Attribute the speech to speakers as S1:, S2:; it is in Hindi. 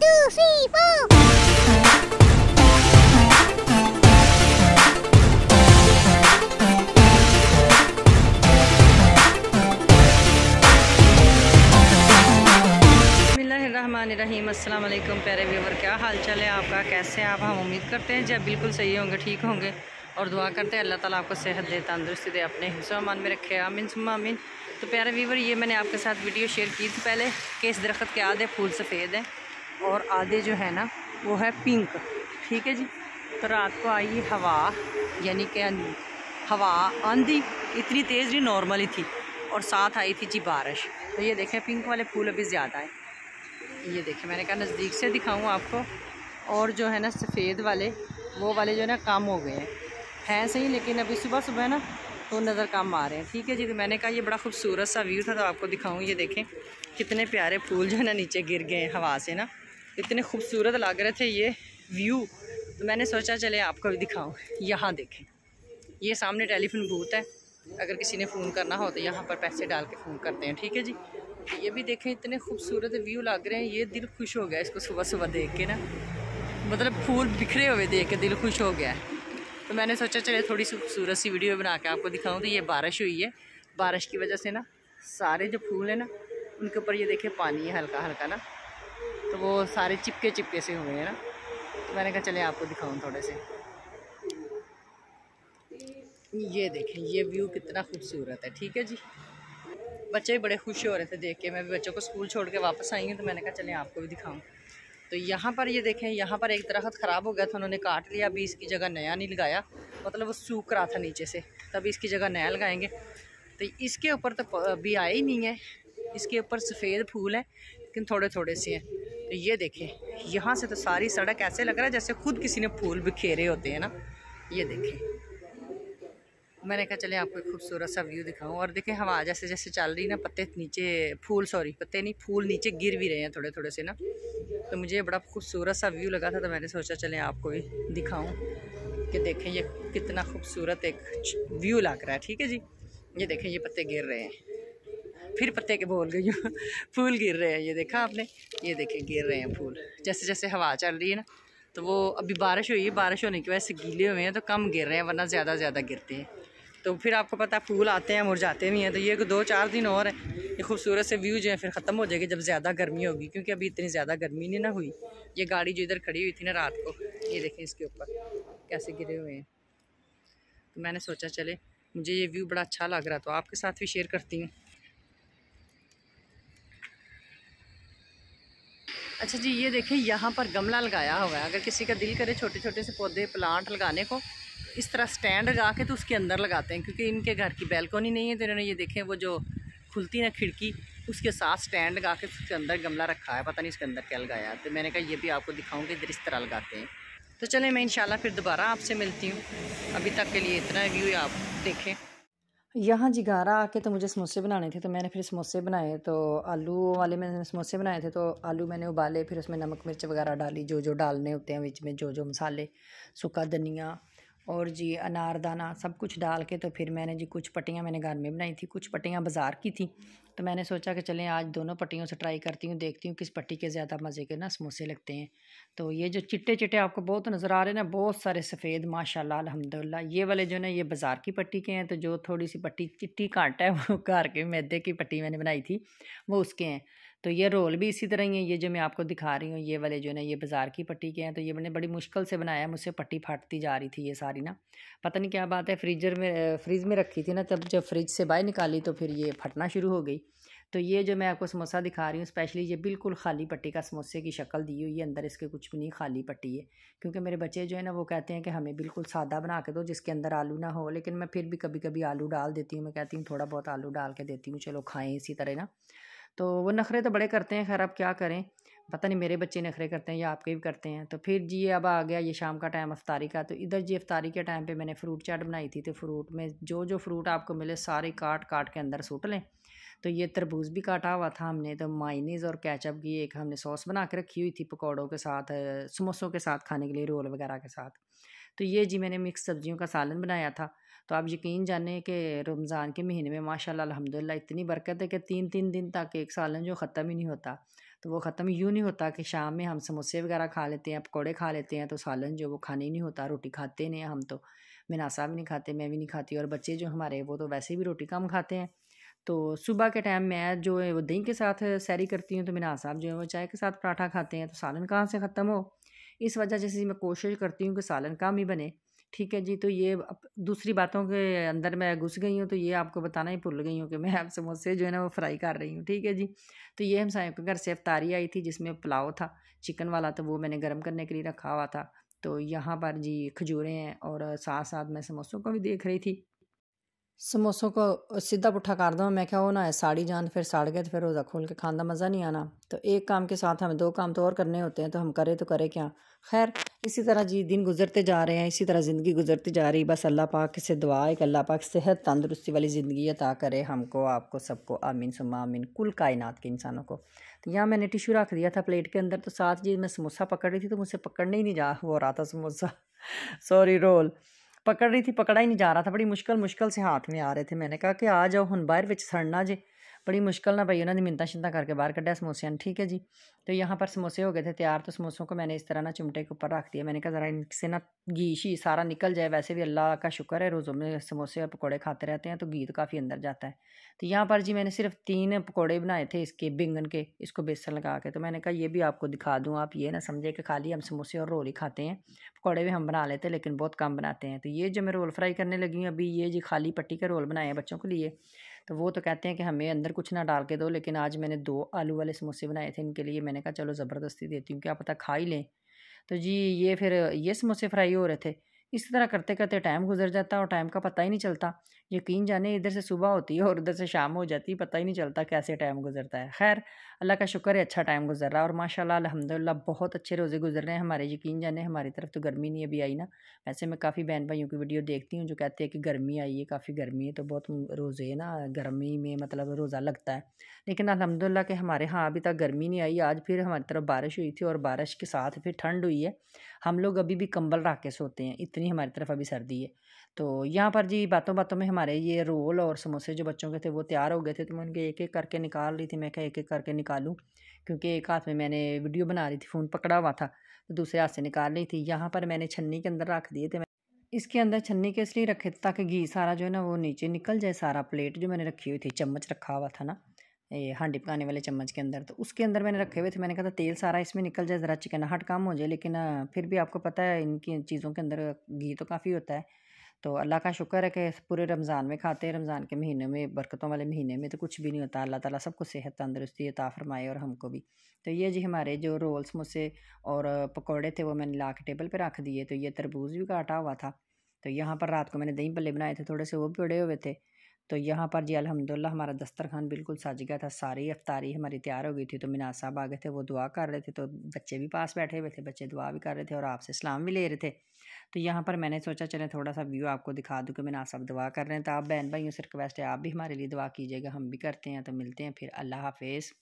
S1: two, three, four. रहीम अस्सलाम वालेकुम प्यारे व्यूवर क्या हाल चाल है आपका कैसे आप हम उम्मीद करते हैं जब बिल्कुल सही होंगे ठीक होंगे और दुआ करते हैं अल्लाह ताला आपको सेहत दे तंदुरुस्ती दे अपने हिस्सोमान में रखे आमिन सुम्मा आमिन तो प्यारे व्यूवर ये मैंने आपके साथ वीडियो शेयर की थी पहले कि इस दरख्त के आधे फूल सफ़ेद हैं और आधे जो है ना वो है पिंक ठीक है जी तो रात को आई हवा यानी कि हवा आंधी इतनी तेज़ नहीं नॉर्मल ही थी और साथ आई थी जी बारिश तो ये देखें पिंक वाले फूल अभी ज़्यादा हैं ये देखें मैंने कहा नज़दीक से दिखाऊँ आपको और जो है ना सफ़ेद वाले वो वाले जो है ना कम हो गए हैं हैं सही लेकिन अभी सुबह सुबह ना तो नज़र कम आ रहे हैं ठीक है जी तो मैंने कहा ये बड़ा खूबसूरत सा व्यू था तो आपको दिखाऊँ ये देखें कितने प्यारे फूल जो है ना नीचे गिर गए हैं हवा से ना इतने खूबसूरत लग रहे थे ये व्यू तो मैंने सोचा चले आपको भी दिखाऊँ यहाँ देखें ये सामने टेलीफोन बूथ है अगर किसी ने फ़ोन करना हो तो यहाँ पर पैसे डाल के फ़ोन करते हैं ठीक है जी ये भी देखें इतने खूबसूरत व्यू लग रहे हैं ये दिल खुश हो गया इसको सुबह सुबह देख के ना मतलब फूल बिखरे हुए देख के दिल खुश हो गया है तो मैंने सोचा चले थोड़ी सी खूबसूरत सी वीडियो बना के आपको दिखाऊँ तो ये बारिश हुई है बारिश की वजह से ना सारे जो फूल हैं ना उनके ऊपर ये देखें पानी है हल्का हल्का ना तो वो सारे चिपके चिपके से हुए हैं ना तो मैंने कहा चले आपको दिखाऊं थोड़े से ये देखें ये व्यू कितना खूबसूरत है ठीक है जी बच्चे भी बड़े खुश हो रहे थे देख के मैं भी बच्चों को स्कूल छोड़ के वापस आई हूँ तो मैंने कहा चले आपको भी दिखाऊँ तो यहाँ पर ये देखें यहाँ पर एक दरख्त ख़राब हो गया था उन्होंने काट लिया अभी इसकी जगह नया नहीं लगाया मतलब वो सूख रहा था नीचे से तभी इसकी जगह नया लगाएंगे तो इसके ऊपर तो अभी आए ही नहीं है इसके ऊपर सफ़ेद फूल हैं लेकिन थोड़े थोड़े से हैं ये देखें यहाँ से तो सारी सड़क ऐसे लग रहा है जैसे खुद किसी ने फूल बिखेरे होते हैं ना ये देखें मैंने कहा चले आपको एक खूबसूरत सा व्यू दिखाऊं और देखें हवा जैसे जैसे चल रही ना पत्ते नीचे फूल सॉरी पत्ते नहीं फूल नीचे गिर भी रहे हैं थोड़े थोड़े से ना तो मुझे बड़ा खूबसूरत सा व्यू लगा था तो मैंने सोचा चले आपको भी दिखाऊँ कि देखें ये कितना खूबसूरत एक व्यू लग रहा है ठीक है जी ये देखें ये पत्ते गिर रहे हैं फिर पत्ते के बोल गई हूँ फूल गिर रहे हैं ये देखा आपने ये देखे गिर रहे हैं फूल जैसे जैसे हवा चल रही है ना तो वो अभी बारिश हुई है बारिश होने की वजह से गीले हुए हैं तो कम गिर रहे हैं वरना ज़्यादा ज़्यादा गिरते हैं तो फिर आपको पता है फूल आते हैं मुरझाते भी हैं तो ये दो चार दिन और हैं ये खूबसूरत से व्यू जो है फिर ख़त्म हो जाएगी जब ज़्यादा गर्मी होगी क्योंकि अभी इतनी ज़्यादा गर्मी नहीं ना हुई ये गाड़ी जो इधर खड़ी हुई थी ना रात को ये देखें इसके ऊपर कैसे गिरे हुए हैं तो मैंने सोचा चले मुझे ये व्यू बड़ा अच्छा लग रहा तो आपके साथ भी शेयर करती हूँ अच्छा जी ये देखिए यहाँ पर गमला लगाया हुआ है अगर किसी का दिल करे छोटे छोटे से पौधे प्लांट लगाने को इस तरह स्टैंड लगा के तो उसके अंदर लगाते हैं क्योंकि इनके घर की बैलकोनी नहीं है तो इन्होंने ये देखें वो जो खुलती ना खिड़की उसके साथ स्टैंड लगा के उसके अंदर गमला रखा है पता नहीं इसके अंदर क्या लगाया तो मैंने कहा ये भी आपको दिखाऊँगी इधर इस तरह लगाते हैं तो चले मैं इंशाल्लाह फिर दोबारा आपसे मिलती हूँ अभी तक के लिए इतना व्यू आप देखें यहाँ जिगारा आके तो मुझे समोसे बनाने थे तो मैंने फिर समोसे बनाए तो आलू वाले मैंने समोसे बनाए थे तो आलू मैंने उबाले फिर उसमें नमक मिर्च वगैरह डाली जो जो डालने होते हैं बीच में जो जो मसाले सूखा धनिया और जी अनारदाना सब कुछ डाल के तो फिर मैंने जी कुछ पट्टियाँ मैंने घर में बनाई थी कुछ पट्टियाँ बाज़ार की थी तो मैंने सोचा कि चलें आज दोनों पट्टियों से ट्राई करती हूँ देखती हूँ किस पट्टी के ज़्यादा मज़े के ना समोसे लगते हैं तो ये जो चिट्टे चिट्टे आपको बहुत नज़र आ रहे हैं ना बहुत सारे सफ़ेद माशाल्लाह अल्हम्दुलिल्लाह ये वाले जो ना ये बाज़ार की पट्टी के हैं तो जो थोड़ी सी पट्टी चिट्टी कांटा है वो घर के मैदे की पट्टी मैंने बनाई थी वो उसके हैं तो ये रोल भी इसी तरह ही है ये जो मैं आपको दिखा रही हूँ ये वाले जो है ना ये बाज़ार की पट्टी के हैं तो ये मैंने बड़ी मुश्किल से बनाया मुझसे पट्टी फाटती जा रही थी ये सारी ना पता नहीं क्या बात है फ्रीजर में फ्रिज में रखी थी ना तब जब फ्रिज से बाहर निकाली तो फिर ये फटना शुरू हो गई तो ये जो मैं आपको समोसा दिखा रही हूँ स्पेशली ये बिल्कुल खाली पट्टी का समोसे की शक्ल दी हुई है अंदर इसके कुछ भी नहीं खाली पट्टी है क्योंकि मेरे बच्चे जो है ना वो कहते हैं कि हमें बिल्कुल सादा बना के दो जिसके अंदर आलू ना हो लेकिन मैं फिर भी कभी कभी आलू डाल देती हूँ मैं कहती हूँ थोड़ा बहुत आलू डाल के देती हूँ चलो खाएँ इसी तरह ना तो वो नखरे तो बड़े करते हैं खैर आप क्या करें पता नहीं मेरे बच्चे नखरे करते हैं या आपके भी करते हैं तो फिर जी अब आ गया ये शाम का टाइम अफ्तारी का तो इधर जी अफ्तारी के टाइम पे मैंने फ्रूट चाट बनाई थी तो फ्रूट में जो जो फ्रूट आपको मिले सारे काट काट के अंदर सूट लें तो ये तरबूज भी काटा हुआ था हमने तो माइनीज़ और कैचअप की एक हमने सॉस बना के रखी हुई थी पकौड़ों के साथ समोसों के साथ खाने के लिए रोल वगैरह के साथ तो ये जी मैंने मिक्स सब्जियों का सालन बनाया था तो आप यकीन जाने कि रमज़ान के महीने में माशाल्लाह अल्हम्दुलिल्लाह इतनी बरकत है कि तीन तीन दिन तक एक सालन जो ख़त्म ही नहीं होता तो वो ख़त्म यूँ नहीं होता कि शाम में हम समोसे वगैरह खा लेते हैं पकौड़े खा लेते हैं तो सालन जो वो खाने ही नहीं होता रोटी खाते नहीं हम तो मिनासा भी नहीं खाते मैं भी नहीं खाती और बच्चे जो हमारे वो तो वैसे भी रोटी कम खाते हैं तो सुबह के टाइम मैं जो है वो दही के साथ सैरी करती हूँ तो मिनाज साहब जो है वो चाय के साथ पराठा खाते हैं तो सालन कहाँ से ख़त्म हो इस वजह से मैं कोशिश करती हूँ कि सालन कम ही बने ठीक है जी तो ये दूसरी बातों के अंदर मैं घुस गई हूँ तो ये आपको बताना ही भूल गई हूँ कि मैं आप समोसे जो है ना वो फ्राई कर रही हूँ ठीक है जी तो ये हम के घर से अफ्तारी आई थी जिसमें पुलाव था चिकन वाला तो वो मैंने गर्म करने के लिए रखा हुआ था तो यहाँ पर जी खजूरें हैं और साथ साथ मैं समोसों को भी देख रही थी समोसों को सीधा पुट्ठा कर दो मैं क्या वो ना है साड़ी जान फिर साड़ गए तो फिर रोज़ा खोल के खाना मज़ा नहीं आना तो एक काम के साथ हमें दो काम तो और करने होते हैं तो हम करें तो करें क्या खैर इसी तरह जी दिन गुजरते जा रहे हैं इसी तरह ज़िंदगी गुजरती जा रही बस अल्लाह पाक से दुआ एक अल्लाह पाक सेहत तंदुरुस्ती वाली ज़िंदगी अता करे हमको आपको सबको आमीन सुमा आमीन कुल कायनात के इंसानों को तो यहाँ मैंने टिशू रख दिया था प्लेट के अंदर तो साथ जी मैं समोसा पकड़ रही थी तो मुझसे पकड़ने ही नहीं जा वो रहा था समोसा सॉरी रोल पकड़ रही थी पकड़ा ही नहीं जा रहा था बड़ी मुश्किल मुश्किल से हाथ में आ रहे थे मैंने कहा कि आ जाओ हूँ बाहर बिच सड़ना जे बड़ी मुश्किल ना भाई उन्होंने मिनता शिंता करके बाहर कटा ने ठीक है जी तो यहाँ पर समोसे हो गए थे तैयार तो समोसों को मैंने इस तरह ना चिमटे के ऊपर रख दिया मैंने कहा ज़रा इनसे ना घी शी सारा निकल जाए वैसे भी अल्लाह का शुक्र है रोज़ों में समोसे और पकौड़े खाते रहते हैं तो घी तो काफ़ी अंदर जाता है तो यहाँ पर जी मैंने सिर्फ तीन पकौड़े बनाए थे इसके बिंगन के इसको बेसन लगा के तो मैंने कहा ये भी आपको दिखा दूँ आप ये ना समझे कि खाली हम समोसे और रोल ही खाते हैं पकौड़े भी हम बना लेते हैं लेकिन बहुत कम बनाते हैं तो ये जो मैं रोल फ्राई करने लगी हूँ अभी ये जी खाली पट्टी का रोल बनाए हैं बच्चों के लिए तो वो तो कहते हैं कि हमें अंदर कुछ ना डाल के दो लेकिन आज मैंने दो आलू वाले समोसे बनाए थे इनके लिए मैंने कहा चलो ज़बरदस्ती देती हूँ क्या पता खा ही लें तो जी ये फिर ये समोसे फ्राई हो रहे थे इस तरह करते करते टाइम गुजर जाता और टाइम का पता ही नहीं चलता यकीन जाने इधर से सुबह होती है और उधर से शाम हो जाती है पता ही नहीं चलता कैसे टाइम गुजरता है खैर अल्लाह का शुक्र है अच्छा टाइम गुजर रहा और माशाल्लाह अल्हम्दुलिल्लाह बहुत अच्छे रोज़े गुजर रहे हैं हमारे यकीन जाने हमारी तरफ तो गर्मी नहीं अभी आई ना वैसे मैं काफ़ी बहन भाइयों की वीडियो देखती हूँ जो कहते हैं कि गर्मी आई है काफ़ी गर्मी है तो बहुत रोज़े ना गर्मी में मतलब रोज़ा लगता है लेकिन अलहमदिल्ला के हमारे यहाँ अभी तक गर्मी नहीं आई आज फिर हमारी तरफ बारिश हुई थी और बारिश के साथ फिर ठंड हुई है हम लोग अभी भी कंबल रख के सोते हैं इतनी हमारी तरफ अभी सर्दी है तो यहाँ पर जी बातों बातों में हमारे ये रोल और समोसे जो बच्चों के थे वो तैयार हो गए थे तो मैं उनके एक एक करके निकाल रही थी मैं क्या एक एक करके निकालूँ क्योंकि एक हाथ में मैंने वीडियो बना रही थी फ़ोन पकड़ा हुआ था तो दूसरे हाथ से निकाल रही थी यहाँ पर मैंने छन्नी के अंदर रख दिए थे मैं इसके अंदर छन्नी के इसलिए रखे थे ताकि घी सारा जो है ना वो नीचे निकल जाए सारा प्लेट जो मैंने रखी हुई थी चम्मच रखा हुआ था ना ये हांडी पकाने वाले चम्मच के अंदर तो उसके अंदर मैंने रखे हुए थे मैंने कहा था तेल सारा इसमें निकल जाए ज़रा हट कम हो जाए लेकिन फिर भी आपको पता है इनकी चीज़ों के अंदर घी तो काफ़ी होता है तो अल्लाह का शुक्र है कि पूरे रमज़ान में खाते हैं रमज़ान के महीने में बरकतों वाले महीने में तो कुछ भी नहीं होता अल्लाह ताला सबको सेहत तंदरुस्ती अता फरमाए और हमको भी तो ये जी हमारे जो रोल समोसे और पकौड़े थे वो मैंने ला के टेबल पर रख दिए तो ये तरबूज भी काटा हुआ था तो यहाँ पर रात को मैंने दही पल्ले बनाए थे थोड़े से वो भी उड़े हुए थे तो यहाँ पर जी अलहमदिल्ला हमारा दस्तरखान बिल्कुल सज गया था सारी अफ्तारी हमारी तैयार हो गई थी तो मीनाज साहब आ गए थे वो दुआ कर रहे थे तो बच्चे भी पास बैठे हुए थे बच्चे दुआ भी कर रहे थे और आपसे सलाम भी ले रहे थे तो यहाँ पर मैंने सोचा चले थोड़ा सा व्यू आपको दिखा दूँ कि मीनाज साहब दुआ कर रहे हैं तो आप बहन भाइयों से रिक्वेस्ट है आप भी हमारे लिए दुआ कीजिएगा हम भी करते हैं तो मिलते हैं फिर अल्लाह हाफिज़